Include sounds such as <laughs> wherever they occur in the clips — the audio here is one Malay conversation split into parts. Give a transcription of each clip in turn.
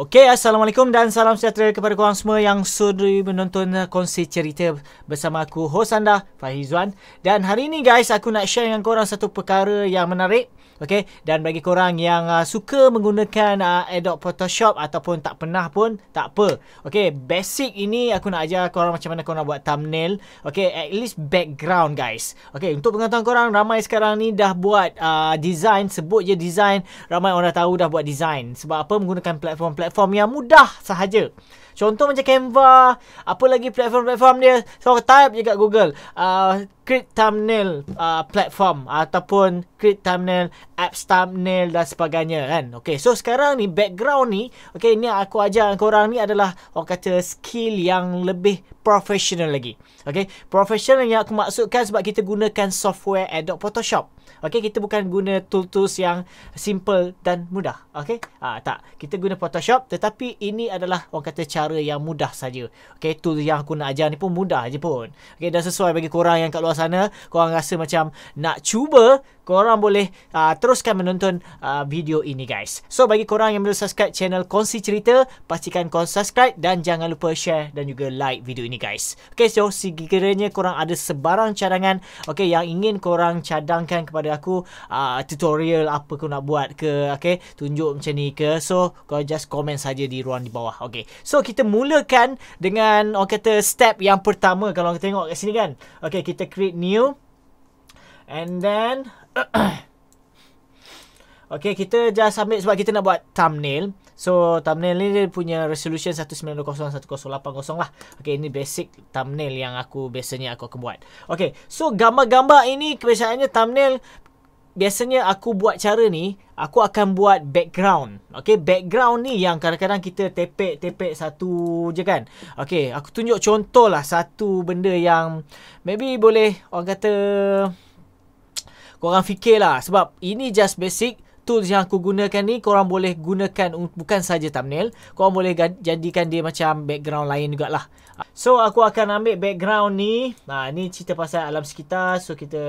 Okey, Assalamualaikum dan salam sejahtera kepada korang semua yang sudi menonton uh, konsert cerita bersama aku, host anda, Fahizwan. Dan hari ini guys, aku nak share dengan korang satu perkara yang menarik. Okay, dan bagi korang yang uh, suka menggunakan uh, Adobe Photoshop ataupun tak pernah pun, tak apa. Okay, basic ini aku nak ajar korang macam mana korang buat thumbnail. Okay, at least background guys. Okay, untuk pengetahuan korang ramai sekarang ni dah buat uh, design, sebut je design, ramai orang dah tahu dah buat design sebab apa menggunakan platform-platform yang mudah sahaja. Contoh macam Canva, apa lagi platform-platform dia. So type je kat Google, uh, create thumbnail uh, platform ataupun create thumbnail apps thumbnail dan sebagainya kan. Okay, so sekarang ni background ni, okay ni aku ajar orang ni adalah orang kata skill yang lebih professional lagi. Okay, professional yang aku maksudkan sebab kita gunakan software Adobe Photoshop. Okay, kita bukan guna tool-tools yang simple dan mudah. Okay, ah, tak. Kita guna Photoshop tetapi ini adalah orang kata cara yang mudah saja. Okay, tool yang aku nak ajar ni pun mudah aje pun. Okay, dan sesuai bagi korang yang kat luar sana, korang rasa macam nak cuba korang boleh uh, teruskan menonton uh, video ini guys. So bagi korang yang belum subscribe channel Kongsi Cerita, pastikan korang subscribe dan jangan lupa share dan juga like video ini guys. Okay so sekiranya korang ada sebarang cadangan okay, yang ingin korang cadangkan kepada aku uh, tutorial apa kau nak buat ke, okay, tunjuk macam ni ke. So korang just komen saja di ruang di bawah. Okay. So kita mulakan dengan orang kata step yang pertama kalau kita tengok kat sini kan. Okay kita create new and then <coughs> Okay, kita just ambil sebab kita nak buat thumbnail. So, thumbnail ni dia punya resolution 1920-1080 lah. Okay, ini basic thumbnail yang aku biasanya aku akan buat. Okay, so gambar-gambar ini kebiasaannya thumbnail. Biasanya aku buat cara ni, aku akan buat background. Okay, background ni yang kadang-kadang kita tepek-tepek satu je kan. Okay, aku tunjuk contoh lah satu benda yang maybe boleh orang kata korang fikirlah sebab ini just basic tools yang aku gunakan ni korang boleh gunakan bukan saja thumbnail korang boleh jadikan dia macam background lain juga lah. so aku akan ambil background ni nah ni cerita pasal alam sekitar so kita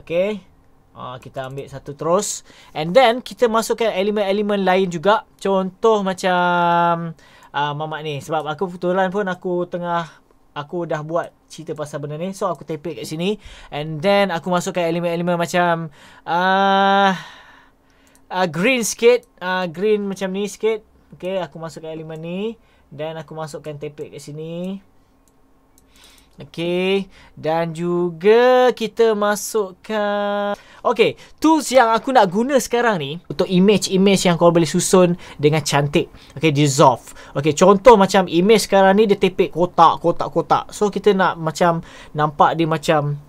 okey Uh, ah, kita ambil satu terus And then kita masukkan elemen-elemen lain juga Contoh macam uh, ah, Mamat ni Sebab aku kebetulan pun aku tengah Aku dah buat cerita pasal benda ni. So aku tape kat sini and then aku masukkan elemen-elemen macam uh, uh, green sikit, uh, green macam ni sikit. Okay, aku masukkan elemen ni then aku masukkan tape kat sini. Okay, dan juga kita masukkan Okay, tools yang aku nak guna sekarang ni untuk image-image yang kau boleh susun dengan cantik. Okay, dissolve. Okay, contoh macam image sekarang ni dia tepek kotak-kotak-kotak. So kita nak macam nampak dia macam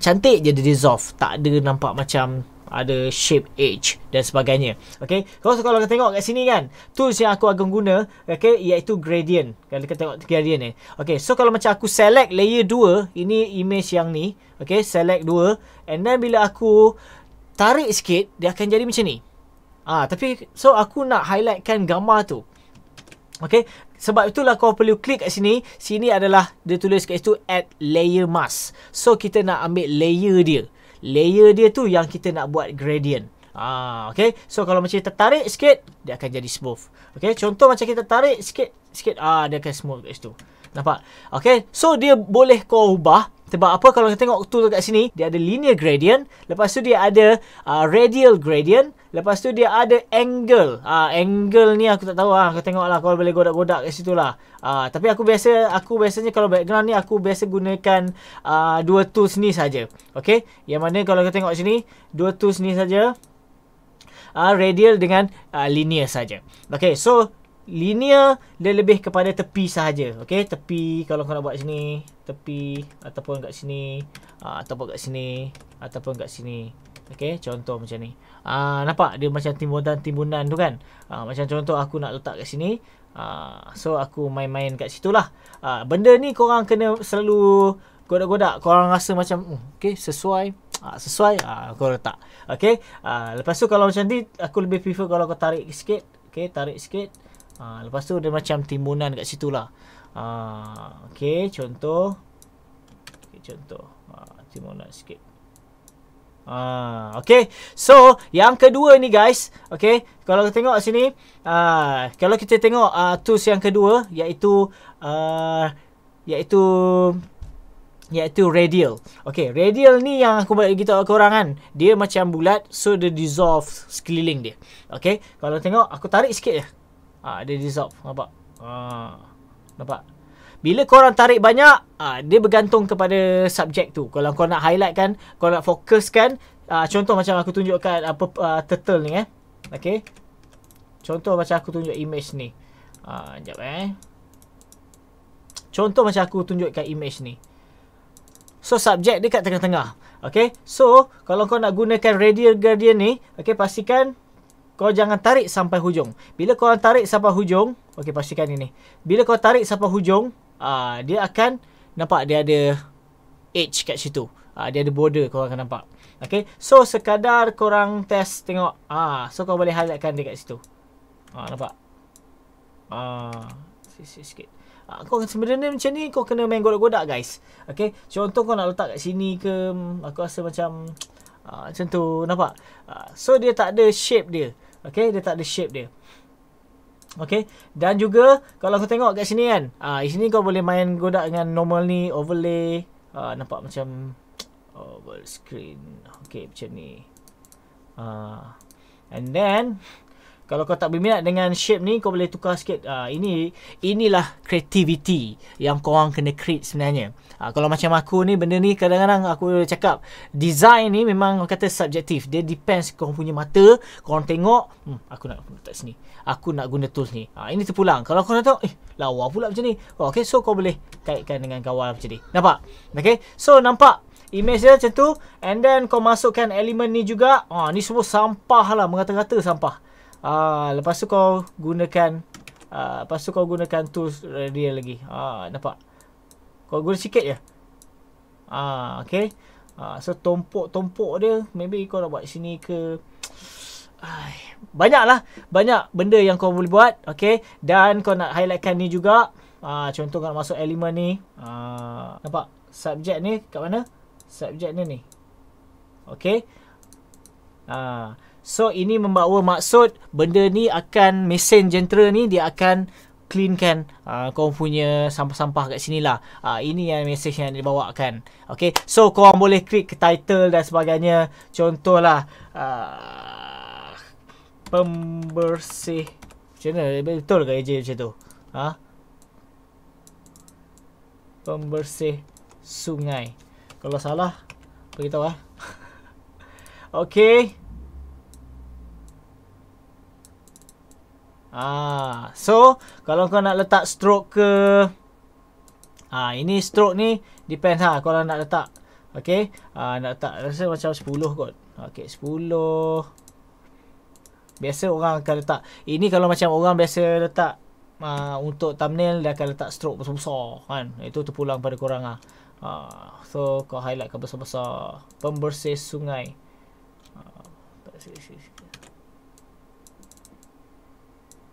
cantik je dia dissolve. Tak ada nampak macam ada shape edge dan sebagainya. Okey. Kalau kalau kita tengok kat sini kan, tools yang aku agung guna, okey, iaitu gradient. Kalau kita tengok gradient ni. Eh. Okey, so kalau macam aku select layer 2, ini image yang ni, okey, select 2 and then bila aku tarik sikit, dia akan jadi macam ni. Ah, tapi so aku nak highlightkan gambar tu. Okey. Sebab itulah kau perlu klik kat sini. Sini adalah dia tulis kat situ add layer mask. So kita nak ambil layer dia layer dia tu yang kita nak buat gradient. Ah, okay. So kalau macam kita tarik sikit, dia akan jadi smooth. Okay. Contoh macam kita tarik sikit, sikit, ah, dia akan smooth kat situ. Nampak? Okay. So dia boleh kau ubah. Sebab apa kalau kita tengok tool dekat sini, dia ada linear gradient, lepas tu dia ada uh, radial gradient, lepas tu dia ada angle. uh, angle ni aku tak tahu ah, aku lah kalau boleh godak-godak kat situlah. Ah uh, tapi aku biasa aku biasanya kalau background ni aku biasa gunakan uh, dua tools ni saja. okay? Yang mana kalau kita tengok sini, dua tools ni saja. Uh, radial dengan uh, linear saja. Okay, so linear dia lebih kepada tepi sahaja okey tepi kalau kau nak buat sini tepi ataupun kat sini uh, ataupun kat sini ataupun kat sini okey contoh macam ni ah uh, nampak dia macam timbunan timbunan tu kan uh, macam contoh aku nak letak kat sini uh, so aku main-main kat situ lah. benda ni korang kena selalu godak-godak Korang orang rasa macam uh, okey sesuai Ha, sesuai ha, aku letak okay. ha, lepas tu kalau macam ni aku lebih prefer kalau kau tarik sikit okay tarik sikit Ha, lepas tu ada macam timbunan kat situ lah. Ha, okay, contoh. Okay, contoh. Ha, timbunan sikit. Ha, okay, so yang kedua ni guys. Okay, kalau kita tengok sini. Ha, kalau kita tengok uh, tools yang kedua iaitu... Uh, iaitu iaitu radial. Okey, radial ni yang aku bagi kita korang kan. Dia macam bulat so dia dissolve sekeliling dia. Okey, kalau tengok aku tarik sikit je. Ah ha, dia dissolve nampak. ha, nampak. Bila korang tarik banyak, ha, dia bergantung kepada subjek tu. Kalau kau nak highlight kan, kau nak fokus kan, ha, ah, contoh macam aku tunjukkan apa uh, turtle ni eh. Okey. Contoh macam aku tunjuk image ni. Ah ha, jap eh. Contoh macam aku tunjukkan image ni. So subjek dekat tengah-tengah. Okey. So kalau kau nak gunakan radial gradient ni, okey pastikan kau jangan tarik sampai hujung. Bila kau tarik sampai hujung, okey pastikan ini. Bila kau tarik sampai hujung, uh, dia akan nampak dia ada edge kat situ. Uh, dia ada border kau akan nampak. Okey. So sekadar kau orang test tengok ah uh, so kau boleh highlightkan dekat situ. Ah uh, nampak. Ah uh, sikit sikit. Ah, kau sebenarnya macam ni kau kena main godak-godak guys Okay Contoh kau nak letak kat sini ke hmm, Aku rasa macam uh, Macam tu Nampak uh, So dia tak ada shape dia Okay, dia tak ada shape dia. Okay, dan juga kalau aku tengok kat sini kan. Ah, uh, di sini kau boleh main godak dengan normal ni, overlay. Ah, uh, nampak macam over oh, screen. Okay, macam ni. Ah, uh, and then kalau kau tak berminat dengan shape ni kau boleh tukar sikit uh, ini inilah creativity yang kau orang kena create sebenarnya uh, kalau macam aku ni benda ni kadang-kadang aku cakap design ni memang orang kata subjektif dia depends kau punya mata kau orang tengok hmm, aku nak letak sini aku nak guna tools ni uh, ini terpulang kalau kau nak tengok eh lawa pula macam ni oh, okay, so kau boleh kaitkan dengan kawan macam ni nampak okay? so nampak image dia macam tu and then kau masukkan elemen ni juga ah, ni semua sampah lah mengata-kata sampah Ah, lepas tu kau gunakan ah, lepas tu kau gunakan tools dia lagi. Ah, nampak. Kau guna sikit je. Ah, okey. Ah, so tumpuk-tumpuk dia maybe kau nak buat sini ke Ay, banyaklah banyak benda yang kau boleh buat, okey. Dan kau nak highlightkan ni juga. Ah, contoh kau nak masuk elemen ni. Ah, nampak. Subjek ni kat mana? Subjek ni ni. Okey. Ah, So ini membawa maksud benda ni akan mesin jentera ni dia akan cleankan uh, ah, kau punya sampah-sampah kat sini lah. Uh, ini yang mesej yang dibawakan. Okay. So kau boleh klik ke title dan sebagainya. Contohlah uh, pembersih jentera. Eh, betul ke je macam tu? Ha? Pembersih sungai. Kalau salah, beritahu lah. <laughs> okay. Ah, so kalau kau nak letak stroke ke Ah, ini stroke ni depends ha kalau nak letak. Okey. Ah, nak letak rasa macam 10 kot. Okey, 10. Biasa orang akan letak. Ini kalau macam orang biasa letak ah, untuk thumbnail dia akan letak stroke besar-besar kan. Itu terpulang pada korang ah. Ah, so kau highlight ke besar-besar pembersih sungai. Ah,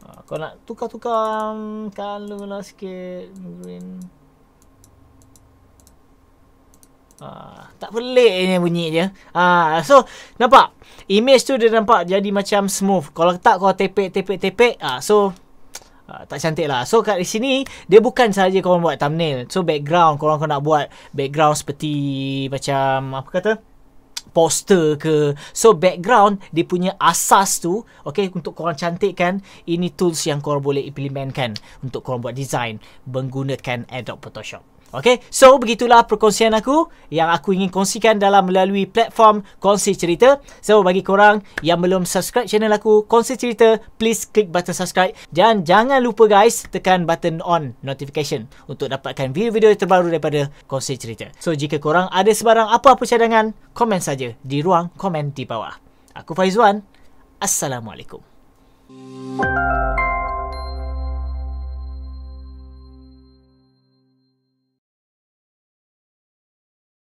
Ha, kau nak tukar-tukar color lah sikit green. Ah, tak peliknya bunyi je. Ah, ha, so nampak image tu dia nampak jadi macam smooth. Kalau tak kau tepek-tepek-tepek, ah so Uh, tak cantik lah. So kat sini dia bukan sahaja korang buat thumbnail. So background korang, kau nak buat background seperti macam apa kata? Uh, poster ke so background dia punya asas tu okay untuk korang cantikkan ini tools yang korang boleh implementkan untuk korang buat design menggunakan Adobe Photoshop Okay, so begitulah perkongsian aku yang aku ingin kongsikan dalam melalui platform Kongsi Cerita. So bagi korang yang belum subscribe channel aku Kongsi Cerita, please klik button subscribe dan jangan lupa guys tekan button on notification untuk dapatkan video-video terbaru daripada Kongsi Cerita. So jika korang ada sebarang apa-apa cadangan, komen saja di ruang komen di bawah. Aku Faizwan, Assalamualaikum. Música